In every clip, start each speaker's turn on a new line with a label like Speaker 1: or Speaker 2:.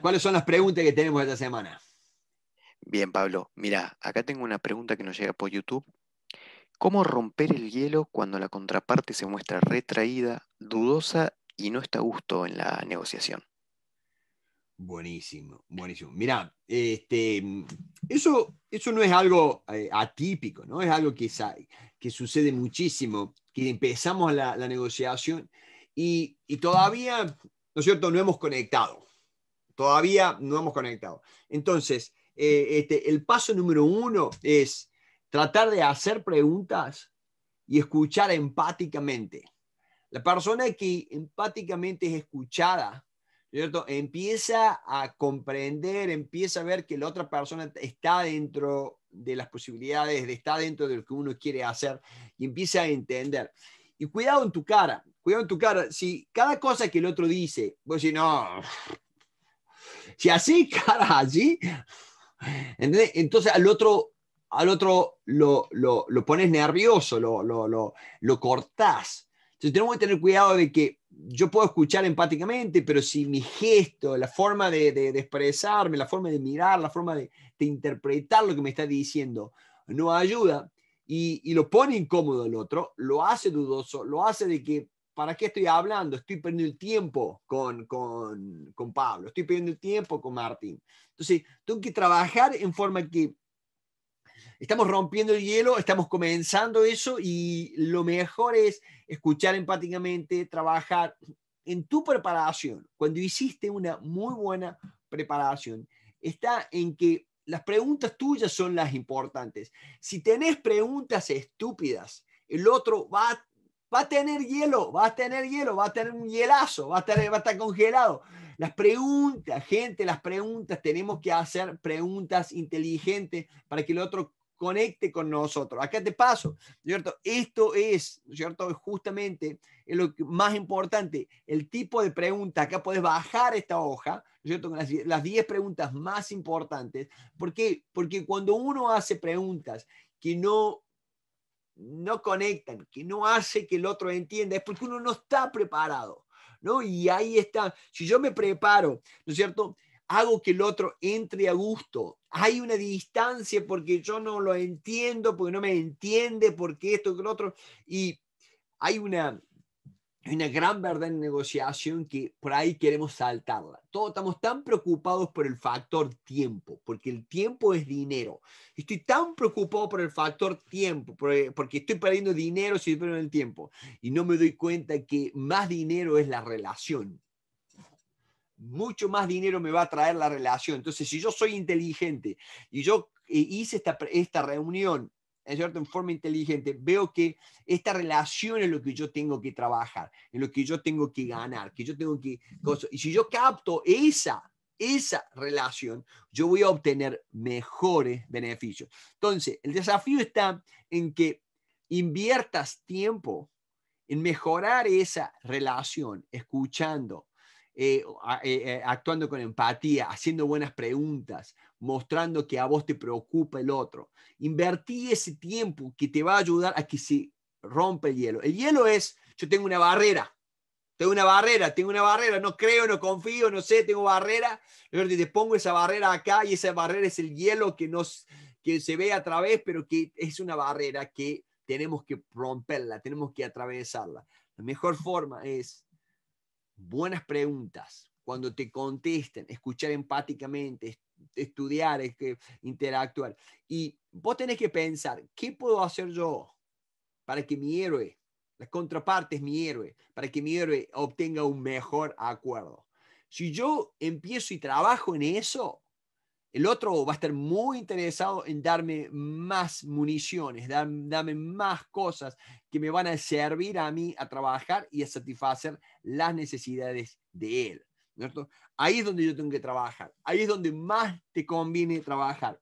Speaker 1: ¿Cuáles son las preguntas que tenemos esta semana? Bien, Pablo, mira, acá tengo una pregunta que nos llega por YouTube. ¿Cómo romper el hielo cuando la contraparte se muestra retraída, dudosa y no está a gusto en la negociación? Buenísimo, buenísimo. Mira, este, eso, eso no es algo eh, atípico, ¿no? Es algo que, que sucede muchísimo, que empezamos la, negociación y, y todavía, ¿no es cierto?, no hemos conectado. Todavía no hemos conectado. Entonces, eh, este, el paso número uno es tratar de hacer preguntas y escuchar empáticamente. La persona que empáticamente es escuchada, ¿cierto? Empieza a comprender, empieza a ver que la otra persona está dentro de las posibilidades, está dentro de lo que uno quiere hacer y empieza a entender. Y cuidado en tu cara, cuidado en tu cara. Si cada cosa que el otro dice, vos decís, no, si así, cara, allí Entonces al otro, al otro lo, lo, lo pones nervioso, lo, lo, lo cortás. Entonces tenemos que tener cuidado de que yo puedo escuchar empáticamente, pero si mi gesto, la forma de, expresarme, la forma de mirar, la forma de, interpretar lo que me está diciendo no ayuda y, lo pone incómodo el otro, lo hace dudoso, lo hace de que ¿para qué estoy hablando? Estoy perdiendo el tiempo con, con, con Pablo, estoy perdiendo el tiempo con Martín. Entonces, tengo que trabajar en forma que estamos rompiendo el hielo, estamos comenzando eso y lo mejor es escuchar empáticamente, trabajar en tu preparación. Cuando hiciste una muy buena preparación, está en que las preguntas tuyas son las importantes. Si tenés preguntas estúpidas, el otro va a Va a tener hielo, va a tener hielo, va a tener un hielazo, va a estar, va a estar congelado. Las preguntas, gente, las preguntas, tenemos que hacer preguntas inteligentes para que el otro conecte con nosotros. Acá te paso, ¿cierto? Esto es, ¿cierto? Justamente lo más importante, el tipo de pregunta. Acá puedes bajar esta hoja, ¿cierto? Con las 10 preguntas más importantes. ¿Por qué? Porque cuando uno hace preguntas que no no conectan, que no hace que el otro entienda, es porque uno no está preparado, ¿no? Y ahí está, si yo me preparo, ¿no es cierto? Hago que el otro entre a gusto. Hay una distancia porque yo no lo entiendo, porque no me entiende, porque esto, que lo otro. Y hay una, es una gran verdad en negociación que por ahí queremos saltarla. Todos estamos tan preocupados por el factor tiempo, porque el tiempo es dinero. Estoy tan preocupado por el factor tiempo, eh, porque estoy perdiendo dinero si perdiendo el tiempo. Y no me doy cuenta que más dinero es la relación. Mucho más dinero me va a traer la relación. Entonces, si yo soy inteligente y yo eh, hice esta, esta reunión ¿cierto? En forma inteligente, veo que esta relación es lo que yo tengo que trabajar, en lo que yo tengo que ganar, que yo tengo que... Y si yo capto esa, esa relación, yo voy a obtener mejores beneficios. Entonces, el desafío está en que inviertas tiempo en mejorar esa relación, escuchando, eh, eh, eh, actuando con empatía, haciendo buenas preguntas, mostrando que a vos te preocupa el otro. Invertí ese tiempo que te va a ayudar a que se rompa el hielo. El hielo es, yo tengo una barrera, tengo una barrera, tengo una barrera, no creo, no confío, no sé, tengo barrera. Te pongo esa barrera acá y esa barrera es el hielo que, nos, que se ve a través, pero que es una barrera que tenemos que romperla, tenemos que atravesarla. La mejor forma es buenas preguntas, cuando te contesten, escuchar empáticamente, estudiar, interactuar. Y vos tenés que pensar, ¿qué puedo hacer yo para que mi héroe, la contraparte es mi héroe, para que mi héroe obtenga un mejor acuerdo? Si yo empiezo y trabajo en eso, el otro va a estar muy interesado en darme más municiones, dar, darme más cosas que me van a servir a mí a trabajar y a satisfacer las necesidades de él. ¿cierto? Ahí es donde yo tengo que trabajar, ahí es donde más te conviene trabajar.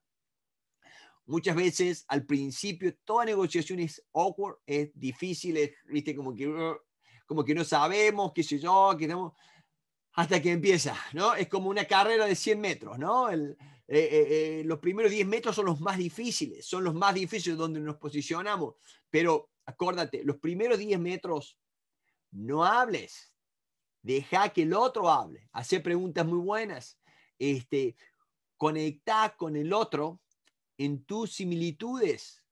Speaker 1: Muchas veces al principio toda negociación es awkward, es difícil, es Como, que, como que no sabemos, qué sé yo, que hasta que empieza, ¿no? Es como una carrera de 100 metros, ¿no? El, eh, eh, los primeros 10 metros son los más difíciles, son los más difíciles donde nos posicionamos. Pero acuérdate, los primeros 10 metros no hables, deja que el otro hable, hace preguntas muy buenas, este, conecta con el otro en tus similitudes,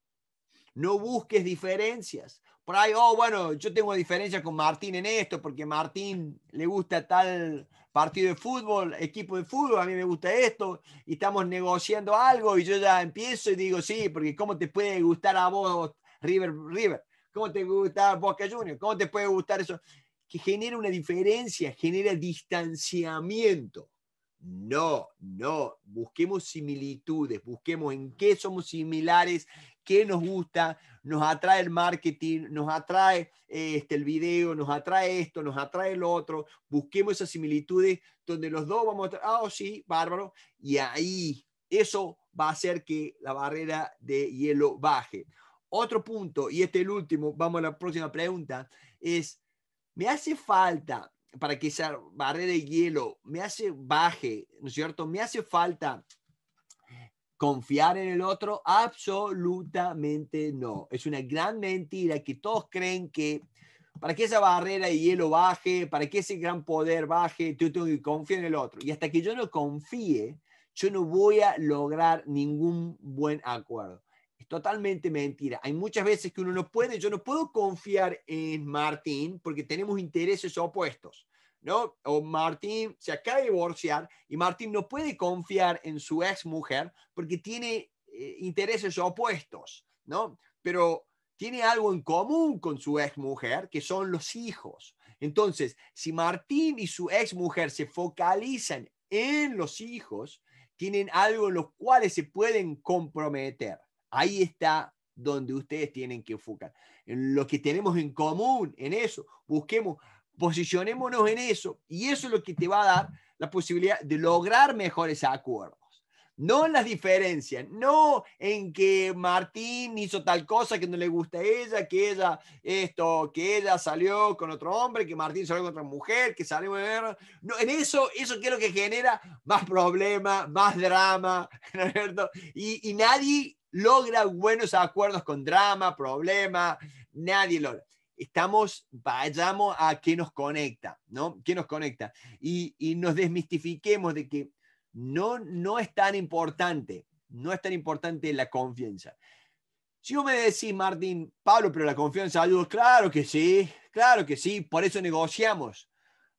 Speaker 1: no busques diferencias. Por ahí, oh, bueno, yo tengo diferencia con Martín en esto, porque Martín le gusta tal partido de fútbol, equipo de fútbol, a mí me gusta esto, y estamos negociando algo y yo ya empiezo y digo, sí, porque ¿cómo te puede gustar a vos River, River? ¿Cómo te gusta Boca Juniors? ¿Cómo te puede gustar eso? Que genera una diferencia, genera distanciamiento. No, no, busquemos similitudes, busquemos en qué somos similares qué nos gusta, nos atrae el marketing, nos atrae este, el video, nos atrae esto, nos atrae lo otro, busquemos esas similitudes donde los dos vamos a, ah, oh, sí, bárbaro, y ahí eso va a hacer que la barrera de hielo baje. Otro punto, y este es el último, vamos a la próxima pregunta, es, ¿me hace falta para que esa barrera de hielo me hace baje, ¿no es cierto? Me hace falta confiar en el otro? Absolutamente no. Es una gran mentira que todos creen que para que esa barrera de hielo baje, para que ese gran poder baje, yo tengo que confiar en el otro. Y hasta que yo no confíe, yo no voy a lograr ningún buen acuerdo. Es totalmente mentira. Hay muchas veces que uno no puede, yo no puedo confiar en Martín porque tenemos intereses opuestos. ¿no? O Martín se acaba de divorciar y Martín no puede confiar en su ex mujer porque tiene eh, intereses opuestos, ¿no? Pero tiene algo en común con su ex mujer, que son los hijos. Entonces, si Martín y su ex mujer se focalizan en los hijos, tienen algo en los cuales se pueden comprometer. Ahí está donde ustedes tienen que enfocar. En lo que tenemos en común, en eso. Busquemos Posicionémonos en eso y eso es lo que te va a dar la posibilidad de lograr mejores acuerdos. No en las diferencias, no en que Martín hizo tal cosa que no le gusta a ella, que ella esto, que ella salió con otro hombre, que Martín salió con otra mujer, que salió no, en eso, eso es lo que genera más problemas, más drama, ¿no es cierto? Y, y nadie logra buenos acuerdos con drama, problema, nadie logra estamos, vayamos a qué nos conecta, ¿no? ¿Qué nos conecta? Y, y nos desmistifiquemos de que no, no es tan importante, no es tan importante la confianza. Si vos me decís, Martín, Pablo, pero la confianza ayuda, claro que sí, claro que sí, por eso negociamos,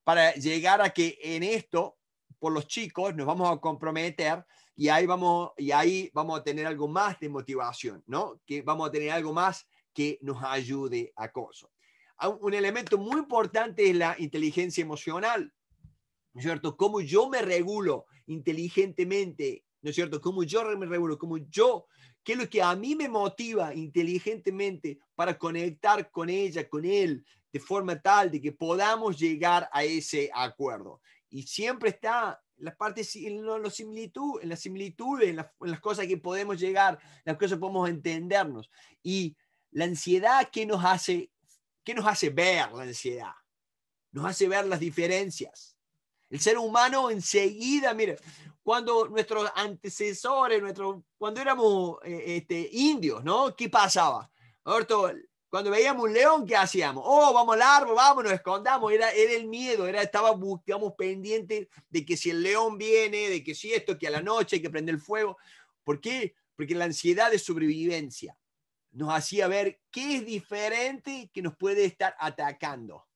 Speaker 1: para llegar a que en esto, por los chicos, nos vamos a comprometer y ahí vamos, y ahí vamos a tener algo más de motivación, ¿no? Que vamos a tener algo más que nos ayude a cosas. Ah, un elemento muy importante es la inteligencia emocional, ¿no es cierto? Cómo yo me regulo inteligentemente, ¿no es cierto? Cómo yo me regulo, cómo yo, qué es lo que a mí me motiva inteligentemente para conectar con ella, con él, de forma tal de que podamos llegar a ese acuerdo. Y siempre está la parte, en, la similitud, en las similitudes, en, las cosas que podemos llegar, las cosas que podemos entendernos. Y la ansiedad, que nos hace? que nos hace ver la ansiedad? Nos hace ver las diferencias. El ser humano enseguida, mire, cuando nuestros antecesores, cuando éramos eh, este, indios, ¿no? ¿Qué pasaba? cuando veíamos un león, ¿qué hacíamos? Oh, vamos al árbol, vamos, nos escondamos. Era, era el miedo, era, estaba, buscamos pendiente de que si el león viene, de que si esto, que a la noche hay que prender el fuego. ¿Por qué? Porque la ansiedad es sobrevivencia nos hacía ver qué es diferente que nos puede estar atacando.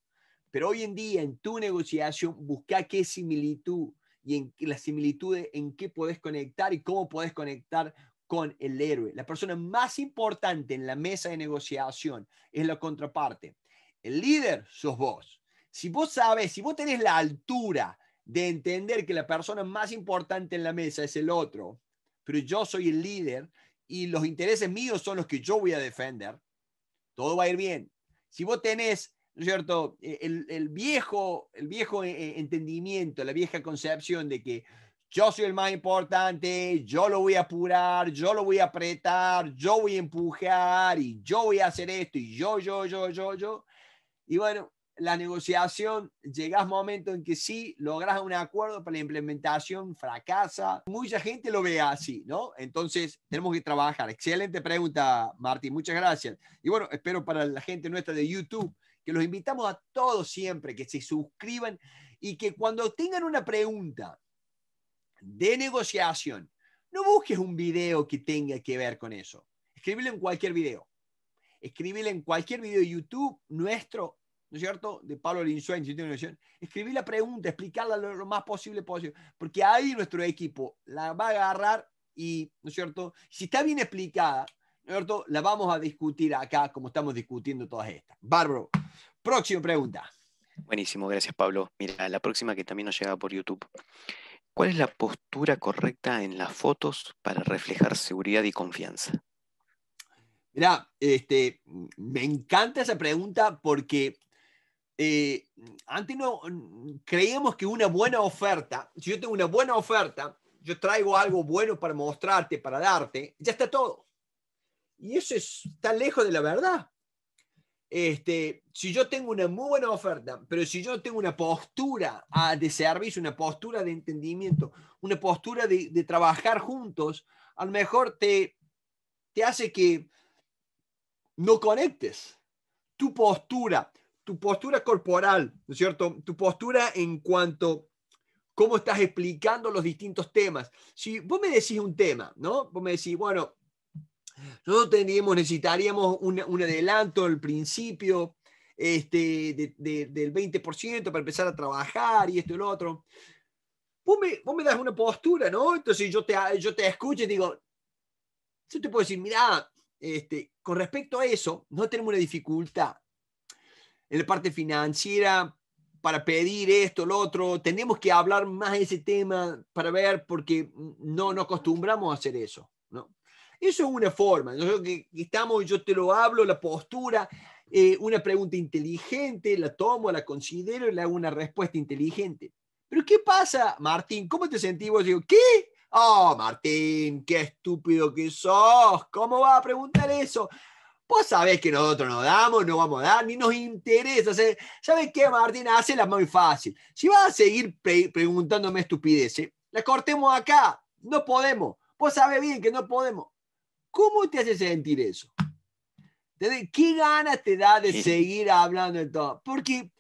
Speaker 1: Pero hoy en día en tu negociación busca qué similitud y en las similitudes en qué podés conectar y cómo podés conectar con el héroe. La persona más importante en la mesa de negociación es la contraparte. El líder sos vos. Si vos sabes, si vos tenés la altura de entender que la persona más importante en la mesa es el otro, pero yo soy el líder, y los intereses míos son los que yo voy a defender, todo va a ir bien. Si vos tenés, cierto?, eh, el, viejo, el viejo eh, eh, entendimiento, la vieja concepción de que yo soy el más importante, yo lo voy a apurar, yo lo voy a apretar, yo voy a empujar y yo voy a hacer esto y yo, yo, yo, yo, yo. Y bueno, la negociación, llegas momento en que sí, logras un acuerdo, para la implementación fracasa. Mucha gente lo ve así, ¿no? Entonces, tenemos que trabajar. Excelente pregunta, Martín, muchas gracias. Y bueno, espero para la gente nuestra de YouTube, que los invitamos a todos siempre, que se suscriban y que cuando tengan una pregunta de negociación, no busques un video que tenga que ver con eso. Escríbelo en cualquier video. Escríbelo en cualquier video de YouTube nuestro ¿no es cierto?, de Pablo si tiene una escribí la pregunta, explicarla lo, más posible posible, porque ahí nuestro equipo la va a agarrar y, ¿no es cierto?, si está bien explicada, ¿no es cierto?, la vamos a discutir acá como estamos discutiendo todas estas. Bárbaro. Próxima pregunta. Buenísimo, gracias Pablo. Mira, la próxima que también nos llega por YouTube. ¿Cuál es la postura correcta en las fotos para reflejar seguridad y confianza? Mira, este, me encanta esa pregunta porque eh, antes no creíamos que una buena oferta, si yo tengo una buena oferta, yo traigo algo bueno para mostrarte, para darte, ya está todo. Y eso está lejos de la verdad. Este, si yo tengo una muy buena oferta, pero si yo tengo una postura ah, de servicio, una postura de entendimiento, una postura de, trabajar juntos, a lo mejor te, te hace que no conectes. Tu postura, tu postura corporal, ¿no es cierto? Tu postura en cuanto cómo estás explicando los distintos temas. Si vos me decís un tema, ¿no? Vos me decís, bueno, nosotros teníamos, necesitaríamos un, adelanto al principio este, del 20% para empezar a trabajar y esto y lo otro. Vos me, vos me das una postura, ¿no? Entonces yo te, yo te escucho y digo, yo te puedo decir, mira, este, con respecto a eso, no tenemos una dificultad en la parte financiera para pedir esto, lo otro. Tenemos que hablar más de ese tema para ver porque no nos acostumbramos a hacer eso. ¿no? Eso es una forma. que estamos, yo te lo hablo, la postura, eh, una pregunta inteligente, la tomo, la considero y le hago una respuesta inteligente. Pero ¿qué pasa, Martín? ¿Cómo te sentimos Digo, ¿qué? Oh, Martín, qué estúpido que sos. ¿Cómo vas a preguntar eso? Vos sabés que nosotros no damos, no vamos a dar, ni nos interesa. ¿Sabes ¿Sabés qué, Martín? Hacela muy fácil. Si vas a seguir preguntándome estupideces, la cortemos acá. No podemos. Vos sabés bien que no podemos. ¿Cómo te hace sentir eso? ¿Qué ganas te da de seguir hablando de todo? Porque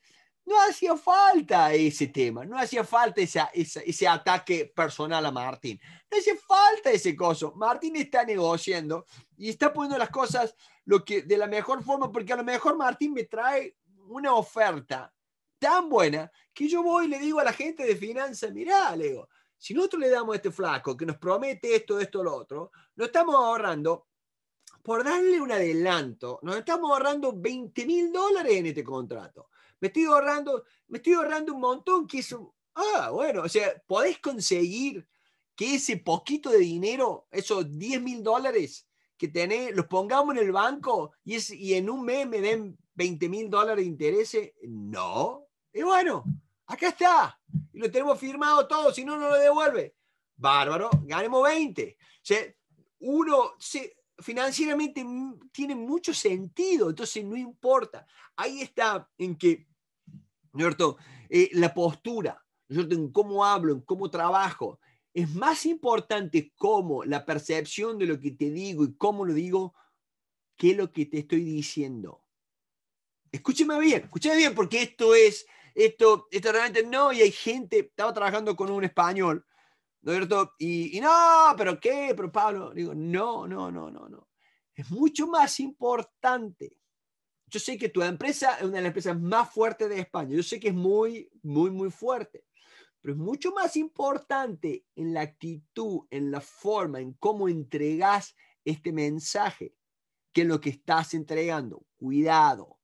Speaker 1: no hacía falta ese tema, no hacía falta ese ataque personal a Martín, no hacía falta ese coso. Martín está negociando y está poniendo las cosas lo que, de la mejor forma, porque a lo mejor Martín me trae una oferta tan buena que yo voy y le digo a la gente de finanzas, mirá, le si nosotros le damos este flaco que nos promete esto, esto, lo otro, nos estamos ahorrando, por darle un adelanto, nos estamos ahorrando 20 mil dólares en este contrato me estoy ahorrando, me estoy ahorrando un montón, que eso, ah, bueno, o sea, podés conseguir que ese poquito de dinero, esos 10 mil dólares que tenés, los pongamos en el banco y, en un mes me den 20 mil dólares de intereses. No. Y bueno, acá está. Y lo tenemos firmado todo, si no, no lo devuelve. Bárbaro, ganemos 20. O uno se, financieramente tiene mucho sentido, entonces no importa. Ahí está en que ¿no eh, la postura, ¿no es En cómo hablo, en cómo trabajo. Es más importante cómo la percepción de lo que te digo y cómo lo digo que lo que te estoy diciendo. Escúcheme bien, escúcheme bien, porque esto es, esto, esto realmente no, y hay gente, estaba trabajando con un español, ¿no Y, y no, pero qué, pero Pablo, digo, no, no, no, no, no. Es mucho más importante yo sé que tu empresa es una de las empresas más fuertes de España, yo sé que es muy, muy, muy fuerte, pero es mucho más importante en la actitud, en la forma, en cómo entregas este mensaje que lo que estás entregando. Cuidado.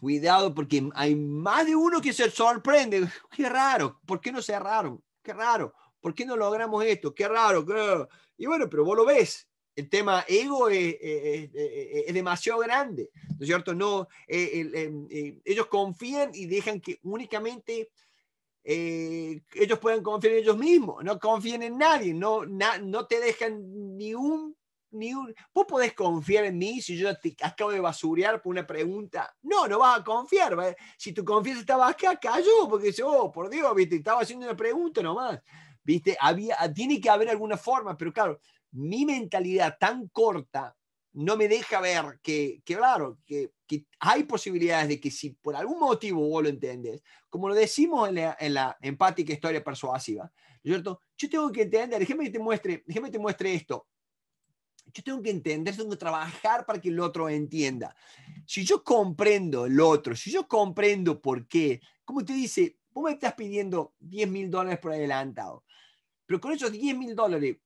Speaker 1: Cuidado porque hay más de uno que se sorprende. Qué raro, ¿por qué no cerraron? Qué raro, ¿por qué no logramos esto? Qué raro. Y bueno, pero vos lo ves el tema ego es, es, demasiado grande, ¿no cierto? No, eh, em, eh, ellos confían y dejan que únicamente eh, ellos puedan confiar en ellos mismos, no confían en nadie, no, no te dejan ni un, ni un... Vos podés confiar en mí si yo te acabo de basurear por una pregunta. No, no vas a confiar. Si tu confianza estaba acá, cayó, porque dice, oh, por Dios, viste, estaba haciendo una pregunta nomás. Viste, había, tiene que haber alguna forma, pero claro, mi mentalidad tan corta no me deja ver que, claro, que, hay posibilidades de que si por algún motivo vos lo entendés, como lo decimos en la, empática historia persuasiva, ¿cierto? Yo tengo que entender, déjame que te muestre, te muestre esto. Yo tengo que entender, tengo que trabajar para que el otro entienda. Si yo comprendo el otro, si yo comprendo por qué, como te dice, vos me estás pidiendo 10 mil dólares por adelantado, pero con esos 10 mil dólares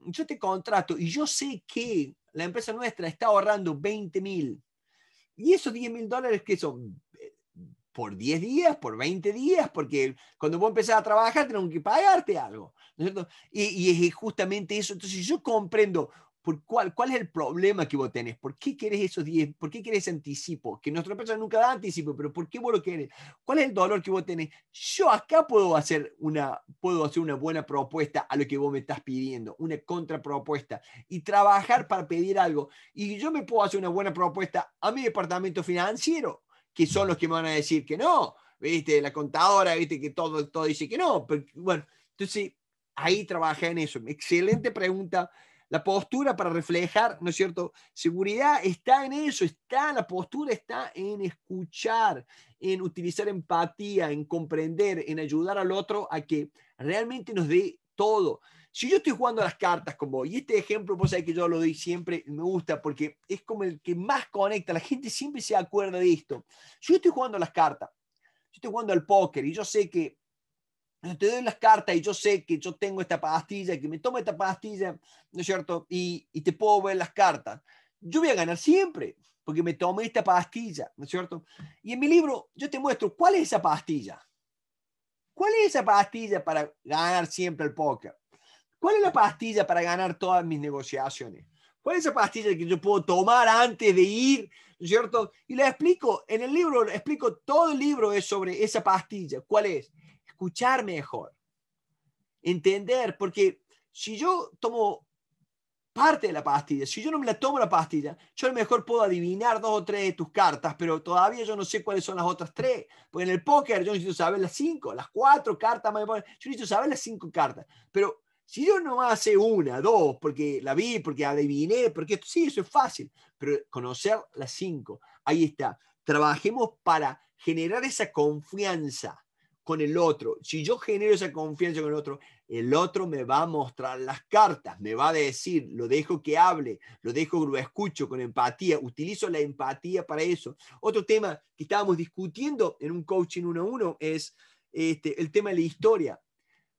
Speaker 1: yo te contrato y yo sé que la empresa nuestra está ahorrando 20 mil. Y esos 10 mil dólares que son eh, por 10 días, por 20 días, porque cuando vos empezás a trabajar tengo que pagarte algo. ¿no es y, y, es justamente eso. Entonces yo comprendo por cuál, cuál es el problema que vos tenés, por qué querés esos 10, por qué querés anticipo, que nuestra persona nunca da anticipo, pero por qué vos lo querés, cuál es el dolor que vos tenés. Yo acá puedo hacer una, puedo hacer una buena propuesta a lo que vos me estás pidiendo, una contrapropuesta y trabajar para pedir algo. Y yo me puedo hacer una buena propuesta a mi departamento financiero, que son los que me van a decir que no, ¿viste? La contadora, ¿viste? Que todo, todo dice que no. Pero, bueno, entonces ahí trabajé en eso. Excelente pregunta. La postura para reflejar, ¿no es cierto? Seguridad está en eso, está, la postura está en escuchar, en utilizar empatía, en comprender, en ayudar al otro a que realmente nos dé todo. Si yo estoy jugando a las cartas con vos, y este ejemplo, vos sabés que yo lo doy siempre, me gusta porque es como el que más conecta, la gente siempre se acuerda de esto. Si yo estoy jugando a las cartas, yo estoy jugando al póker y yo sé que te doy las cartas y yo sé que yo tengo esta pastilla, que me tomo esta pastilla, ¿no es cierto? Y, y te puedo ver las cartas. Yo voy a ganar siempre, porque me tomé esta pastilla, ¿no es cierto? Y en mi libro yo te muestro cuál es esa pastilla. ¿Cuál es esa pastilla para ganar siempre el póker? ¿Cuál es la pastilla para ganar todas mis negociaciones? ¿Cuál es esa pastilla que yo puedo tomar antes de ir? ¿No es cierto? Y le explico, en el libro, explico, todo el libro es sobre esa pastilla. ¿Cuál es? escuchar mejor, entender, porque si yo tomo parte de la pastilla, si yo no me la tomo la pastilla, yo a lo mejor puedo adivinar dos o tres de tus cartas, pero todavía yo no sé cuáles son las otras tres, porque en el póker yo necesito saber las cinco, las cuatro cartas, más yo necesito saber las cinco cartas, pero si yo no hace una, dos, porque la vi, porque adiviné, porque sí, eso es fácil, pero conocer las cinco, ahí está. Trabajemos para generar esa confianza con el otro, si yo genero esa confianza con el otro, el otro me va a mostrar las cartas, me va a decir, lo dejo que hable, lo dejo que lo escucho con empatía, utilizo la empatía para eso. Otro tema que estábamos discutiendo en un coaching uno a uno es este, el tema de la historia.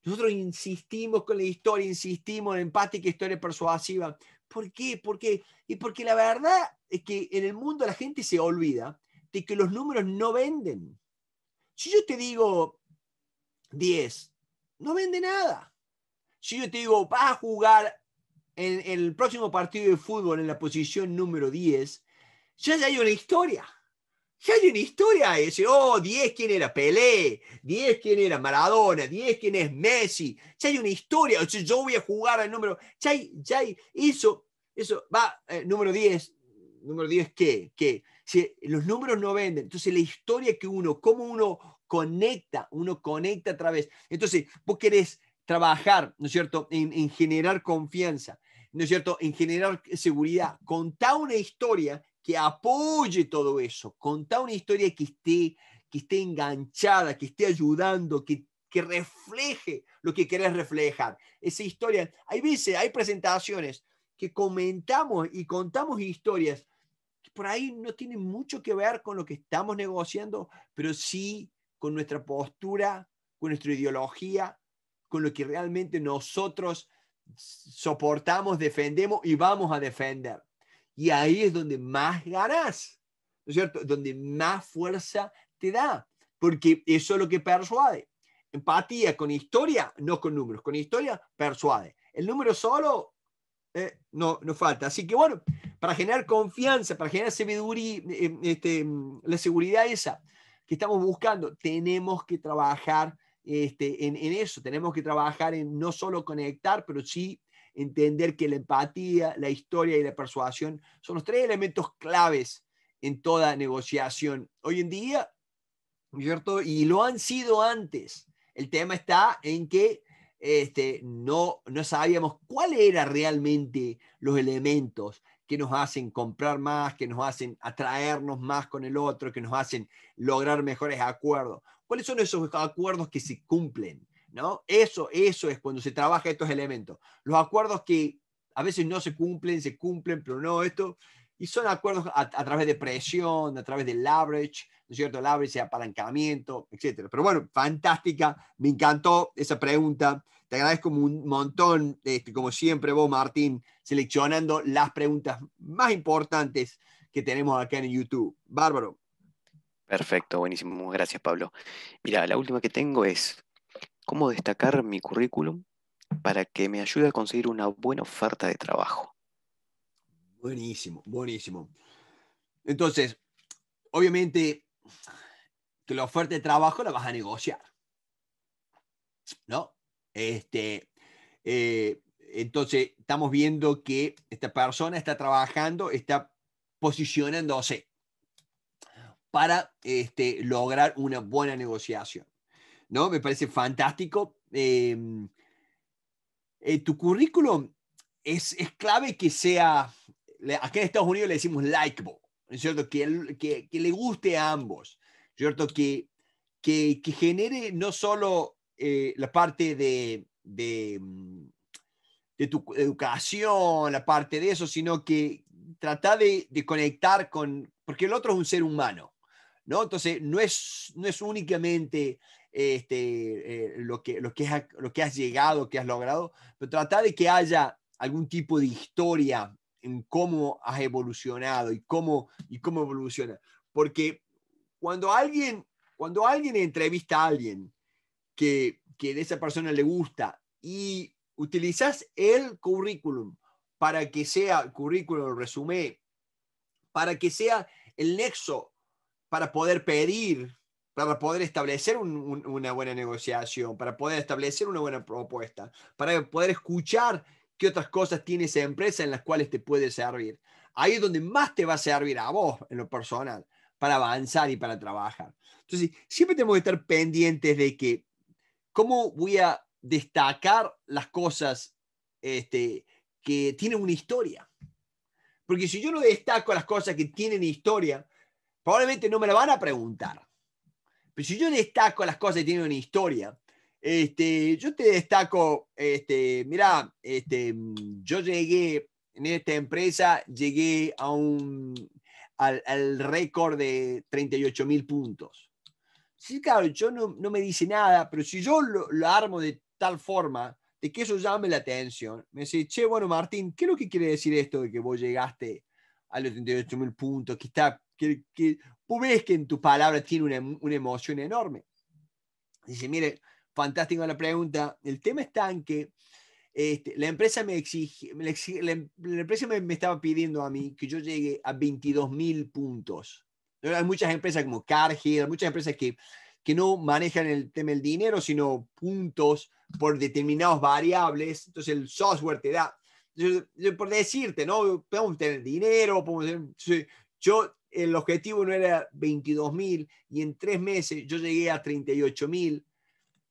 Speaker 1: Nosotros insistimos con la historia, insistimos en empática, historia persuasiva. ¿Por qué? ¿Por Y porque la verdad es que en el mundo la gente se olvida de que los números no venden. Si yo te digo, 10, no vende nada. Si yo te digo, vas a jugar en, el próximo partido de fútbol en la posición número 10, ya hay una historia. Ya hay una historia ese, oh, 10 quién era Pelé, 10 quién era Maradona, 10 quién es Messi, ya hay una historia, yo voy a jugar al número, ya hay, eso, eso, va, eh, número 10, número 10 qué, qué, los números no venden, entonces la historia que uno, cómo uno conecta, uno conecta a través. Entonces, vos querés trabajar, ¿no es cierto?, en, generar confianza, ¿no es cierto?, en generar seguridad. Contá una historia que apoye todo eso, contá una historia que esté, que esté enganchada, que esté ayudando, que que refleje lo que querés reflejar. Esa historia, hay veces, hay presentaciones que comentamos y contamos historias que por ahí no tienen mucho que ver con lo que estamos negociando, pero sí con nuestra postura, con nuestra ideología, con lo que realmente nosotros soportamos, defendemos y vamos a defender. Y ahí es donde más ganas, ¿no es cierto? Donde más fuerza te da, porque eso es lo que persuade. Empatía con historia, no con números, con historia persuade. El número solo eh, no, no falta. Así que bueno, para generar confianza, para generar sabiduría, eh, este, la seguridad esa, que estamos buscando. Tenemos que trabajar este, en, eso, tenemos que trabajar en no solo conectar, pero sí entender que la empatía, la historia y la persuasión son los tres elementos claves en toda negociación. Hoy en día, ¿cierto? Y lo han sido antes. El tema está en que este, no, no sabíamos cuáles eran realmente los elementos que nos hacen comprar más, que nos hacen atraernos más con el otro, que nos hacen lograr mejores acuerdos. ¿Cuáles son esos acuerdos que se cumplen? ¿No? Eso, eso es cuando se trabaja estos elementos. Los acuerdos que a veces no se cumplen, se cumplen, pero no esto, y son acuerdos a, través de presión, a través de leverage, ¿no es cierto? Leverage, apalancamiento, etc. Pero bueno, fantástica, me encantó esa pregunta. Te agradezco un montón, este, como siempre vos, Martín, seleccionando las preguntas más importantes que tenemos acá en YouTube. Bárbaro. Perfecto, buenísimo. Gracias, Pablo. Mira, la última que tengo es, ¿cómo destacar mi currículum para que me ayude a conseguir una buena oferta de trabajo? Buenísimo, buenísimo. Entonces, obviamente que la oferta de trabajo la vas a negociar. ¿No? Este, eh, entonces, estamos viendo que esta persona está trabajando, está posicionándose para este, lograr una buena negociación. ¿No? Me parece fantástico. Em, eh, tu currículum es, es, clave que sea aquí en Estados Unidos le decimos likeable, cierto? Que, que, le guste a ambos, ¿cierto? Que, que, que genere no solo eh, la parte de, de, de, tu educación, la parte de eso, sino que trata de, conectar con, porque el otro es un ser humano, ¿no? Entonces, no es, no es únicamente este, eh, lo, que, lo, que lo que has llegado, que has logrado, pero trata de que haya algún tipo de historia en cómo has evolucionado y cómo, y cómo evoluciona. Porque cuando alguien, cuando alguien entrevista a alguien que, que de esa persona le gusta y utilizas el currículum para que sea currículum, resumen, para que sea el nexo para poder pedir, para poder establecer una buena negociación, para poder establecer una buena propuesta, para poder escuchar qué otras cosas tiene esa empresa en las cuales te puede servir. Ahí es donde más te va a servir a vos en lo personal para avanzar y para trabajar. Entonces, siempre tenemos que estar pendientes de que cómo voy a destacar las cosas este, que tienen una historia. Porque si yo no destaco las cosas que tienen historia, probablemente no me la van a preguntar. Pero si yo destaco las cosas que tienen una historia, este, yo te destaco, este, mira, este, mm, yo llegué en esta empresa, llegué a un, al, récord de 38 mil puntos. Sí, claro, yo no, no, me dice nada, pero si yo lo, lo, armo de tal forma de que eso llame la atención, me dice, che, bueno, Martín, ¿qué es lo que quiere decir esto de que vos llegaste a los 38 mil puntos? Que está, que, que, ves que en tus palabras tiene una, una emoción enorme. Dice, mire, fantástica la pregunta. El tema está en que este, la empresa, me, exige, em, la, empresa me, estaba pidiendo a mí que yo llegue a 22 mil puntos. Hay muchas empresas como Cargill, muchas empresas que, que no manejan el tema del dinero, sino puntos por determinados variables. Entonces el software te da, por decirte, ¿no? Podemos tener dinero, podemos yo, el objetivo no era 22 mil y en tres meses yo llegué a 38 mil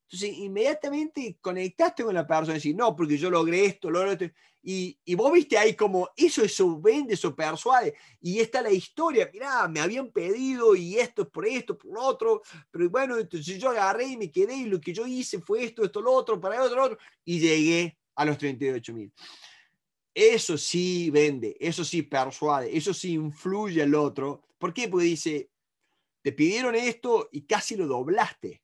Speaker 1: entonces, inmediatamente conectaste con la persona y decís, no, porque yo logré esto, logré esto. Y, vos viste ahí como, eso eso vende, eso persuade. Y está la historia, mirá, me habían pedido y esto es por esto, por lo otro. Pero bueno, entonces yo agarré y me quedé y lo que yo hice fue esto, esto, lo otro, para otro, lo otro. Y llegué a los 38 mil. Eso sí vende, eso sí persuade, eso sí influye al otro. ¿Por qué? Porque dice, te pidieron esto y casi lo doblaste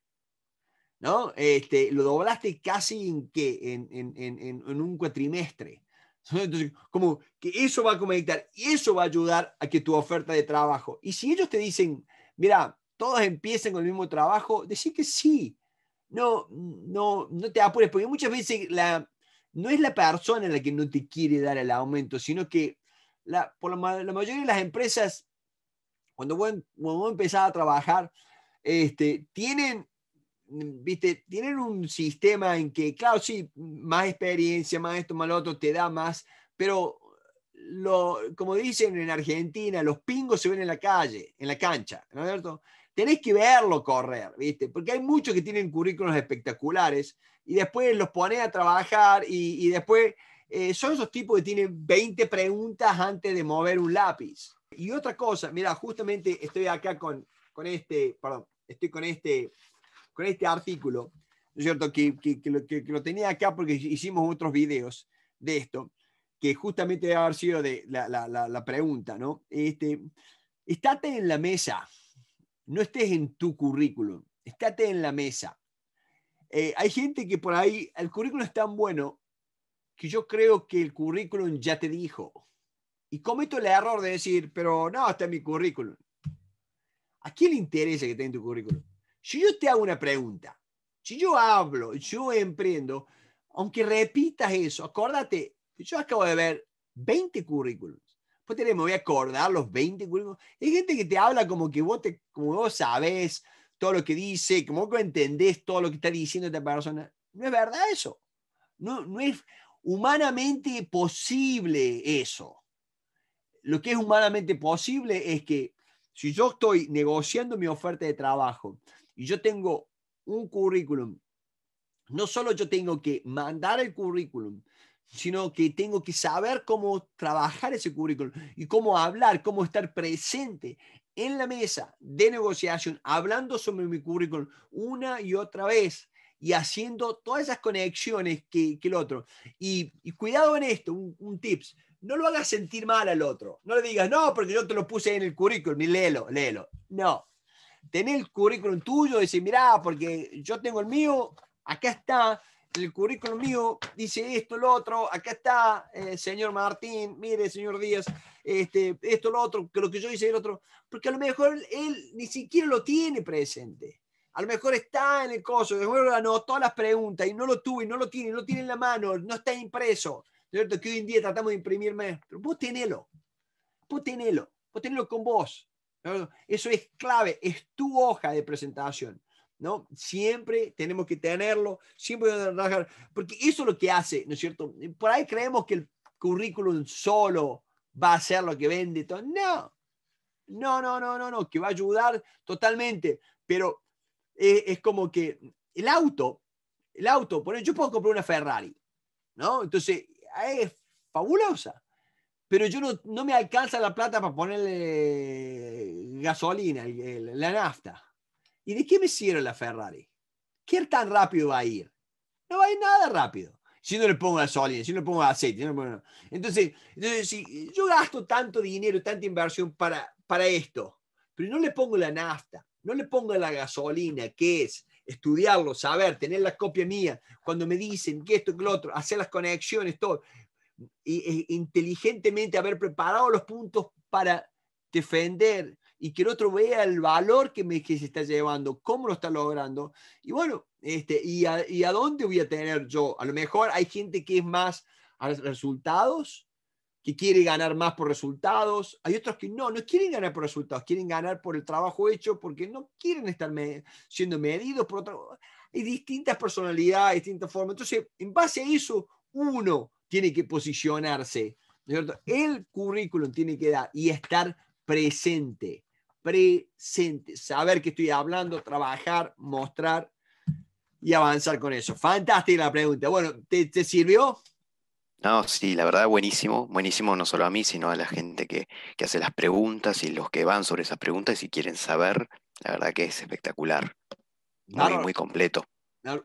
Speaker 1: ¿no? Este, lo doblaste casi en, ¿qué? En, un cuatrimestre. Entonces, como que eso va a conectar y eso va a ayudar a que tu oferta de trabajo. Y si ellos te dicen, mira, todos empiezan con el mismo trabajo, decir que sí. No, no, no te apures, porque muchas veces la, no es la persona la que no te quiere dar el aumento, sino que la, por la, mayoría de las empresas, cuando vos, cuando a trabajar, este, tienen viste, tienen un sistema en que, claro, sí, más experiencia, más esto, más lo otro, te da más, pero lo, como dicen en Argentina, los pingos se ven en la calle, en la cancha, ¿no es cierto? Tenés que verlo correr, ¿viste? Porque hay muchos que tienen currículos espectaculares y después los pones a trabajar y, después eh, son esos tipos que tienen 20 preguntas antes de mover un lápiz. Y otra cosa, mira, justamente estoy acá con, con este, perdón, estoy con este con este artículo, es cierto? Que, lo, tenía acá porque hicimos otros videos de esto, que justamente debe haber sido de la, pregunta, ¿no? Este, estate en la mesa, no estés en tu currículum, estate en la mesa. Eh, hay gente que por ahí, el currículum es tan bueno que yo creo que el currículum ya te dijo. Y cometo el error de decir, pero no, está en mi currículum. ¿A quién le interesa que esté en tu currículum? Si yo te hago una pregunta, si yo hablo, yo emprendo, aunque repitas eso, acordate, yo acabo de ver 20 currículums. Pues me voy a acordar los 20 currículos. Hay gente que te habla como que vos, te, como sabes todo lo que dice, como que entendés todo lo que está diciendo esta persona. No es verdad eso. No, no es humanamente posible eso. Lo que es humanamente posible es que si yo estoy negociando mi oferta de trabajo y yo tengo un currículum, no solo yo tengo que mandar el currículum, sino que tengo que saber cómo trabajar ese currículum y cómo hablar, cómo estar presente en la mesa de negociación, hablando sobre mi currículum una y otra vez y haciendo todas esas conexiones que, el otro. Y, cuidado en esto, un, tips, no lo hagas sentir mal al otro, no le digas, no, porque yo te lo puse en el currículum y léelo, léelo. No, tener el currículum tuyo, decir, mira porque yo tengo el mío, acá está, el currículum mío dice esto, lo otro, acá está, eh, señor Martín, mire, señor Díaz, este, esto, lo otro, que lo que yo hice, el otro, porque a lo mejor él ni siquiera lo tiene presente. A lo mejor está en el coso, de lo anotó las preguntas y no lo tuvo y no lo tiene, no lo tiene en la mano, no está impreso. ¿Cierto? Que hoy en día tratamos de imprimir más. Pero vos tenelo. Vos tenelo. Vos tenelo con vos. Eso es clave, es tu hoja de presentación. ¿no? Siempre tenemos que tenerlo, siempre porque eso es lo que hace, ¿no es cierto? Por ahí creemos que el currículum solo va a ser lo que vende todo. No, no, no, no, no, no, que va a ayudar totalmente, pero es, eh, es como que el auto, el auto, por ejemplo, yo puedo comprar una Ferrari, ¿no? Entonces, es fabulosa, pero yo no, me alcanza la plata para ponerle gasolina, la nafta. ¿Y de qué me sirve la Ferrari? ¿Qué tan rápido va a ir? No va a ir nada rápido. Si no le pongo gasolina, si no le pongo aceite. Entonces, entonces, si yo gasto tanto dinero, tanta inversión para, para esto, pero no le pongo la nafta, no le pongo la gasolina, que es estudiarlo, saber, tener la copia mía, cuando me dicen que esto, que lo otro, hacer las conexiones, todo inteligentemente haber preparado los puntos para defender y que el otro vea el valor que, me, que se está llevando, cómo lo está logrando. Y bueno, este, y, a, dónde voy a tener yo? A lo mejor hay gente que es más a resultados, que quiere ganar más por resultados. Hay otros que no, no quieren ganar por resultados, quieren ganar por el trabajo hecho porque no quieren estar siendo medidos por Hay distintas personalidades, distintas formas. Entonces, en base a eso, uno tiene que posicionarse, ¿no cierto? El currículum tiene que dar y estar presente, presente, saber que estoy hablando, trabajar, mostrar y avanzar con eso. Fantástica la pregunta. Bueno, ¿te, sirvió? No, sí, la verdad, buenísimo. Buenísimo no solo a mí, sino a la gente que, hace las preguntas y los que van sobre esas preguntas y quieren saber. La verdad que es espectacular. muy completo.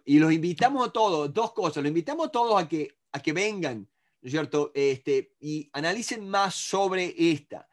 Speaker 1: Y los invitamos a todos, dos cosas, los invitamos a todos a que, a que vengan, ¿no es cierto? Este, y analicen más sobre esta.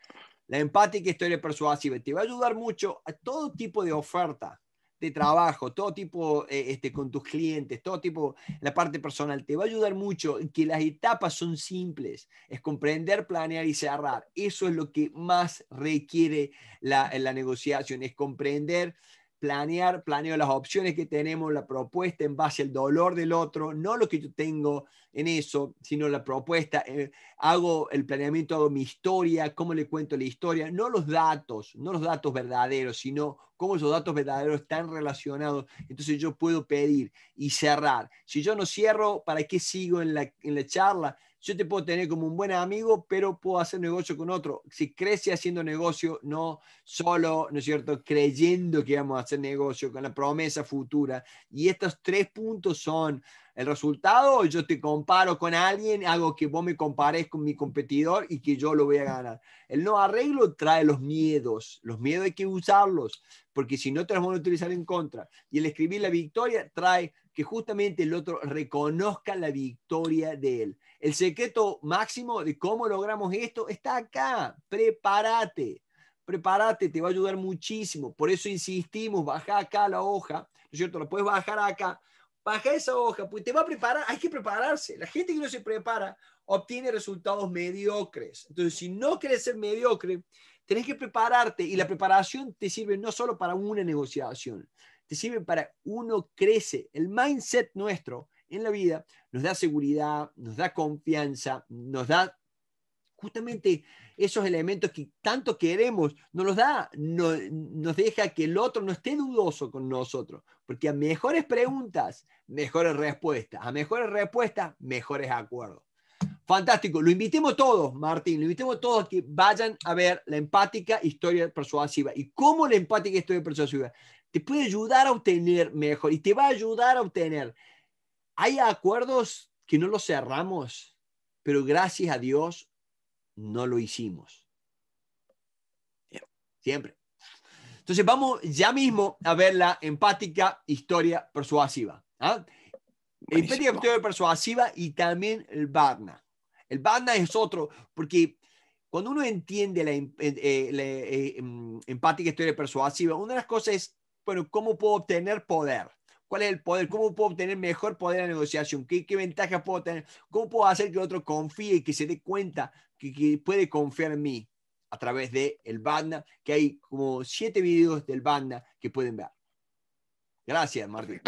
Speaker 1: La empática historia persuasiva te va a ayudar mucho a todo tipo de oferta de trabajo, todo tipo eh, este, con tus clientes, todo tipo, la parte personal, te va a ayudar mucho que las etapas son simples, es comprender, planear y cerrar. Eso es lo que más requiere la, la negociación, es comprender, planear, planeo las opciones que tenemos, la propuesta en base al dolor del otro, no lo que yo tengo en eso, sino la propuesta. Eh, hago el planeamiento, hago mi historia, cómo le cuento la historia, no los datos, no los datos verdaderos, sino cómo esos datos verdaderos están relacionados. Entonces yo puedo pedir y cerrar. Si yo no cierro, ¿para qué sigo en la, en la charla? yo te puedo tener como un buen amigo, pero puedo hacer negocio con otro. Si crece haciendo negocio, no solo, ¿no es cierto?, creyendo que vamos a hacer negocio con la promesa futura. Y estos tres puntos son el resultado, yo te comparo con alguien, hago que vos me compares con mi competidor y que yo lo voy a ganar. El no arreglo trae los miedos, los miedos hay que usarlos, porque si no te los van a utilizar en contra. Y el escribir la victoria trae que justamente el otro reconozca la victoria de él. El secreto máximo de cómo logramos esto está acá. Prepárate, prepárate, te va a ayudar muchísimo. Por eso insistimos, baja acá la hoja, ¿no es cierto? La puedes bajar acá. Baja esa hoja, pues te va a preparar, hay que prepararse. La gente que no se prepara obtiene resultados mediocres. Entonces, si no quieres ser mediocre, tenés que prepararte y la preparación te sirve no solo para una negociación, te sirven para uno crece. El mindset nuestro en la vida nos da seguridad, nos da confianza, nos da justamente esos elementos que tanto queremos, nos da, no, nos deja que el otro no esté dudoso con nosotros, porque a mejores preguntas, mejores respuestas, a mejores respuestas, mejores acuerdos. Fantástico, lo invitemos todos, Martín, lo invitemos todos a que vayan a ver la empática historia persuasiva. ¿Y cómo la empática historia persuasiva? te puede ayudar a obtener mejor y te va a ayudar a obtener. Hay acuerdos que no los cerramos, pero gracias a Dios no lo hicimos. Siempre. Entonces vamos ya mismo a ver la empática historia persuasiva. ¿ah? Empática historia persuasiva y también el Barna. El Barna es otro, porque cuando uno entiende la, em, eh, eh, eh, em, empática historia persuasiva, una de las cosas es bueno, ¿cómo puedo obtener poder? ¿Cuál es el poder? ¿Cómo puedo obtener mejor poder en la negociación? ¿Qué, ventajas puedo tener? ¿Cómo puedo hacer que otro confíe y que se dé cuenta que, puede confiar en mí a través del el banda? Que hay como siete videos del banda que pueden ver. Gracias, Martín.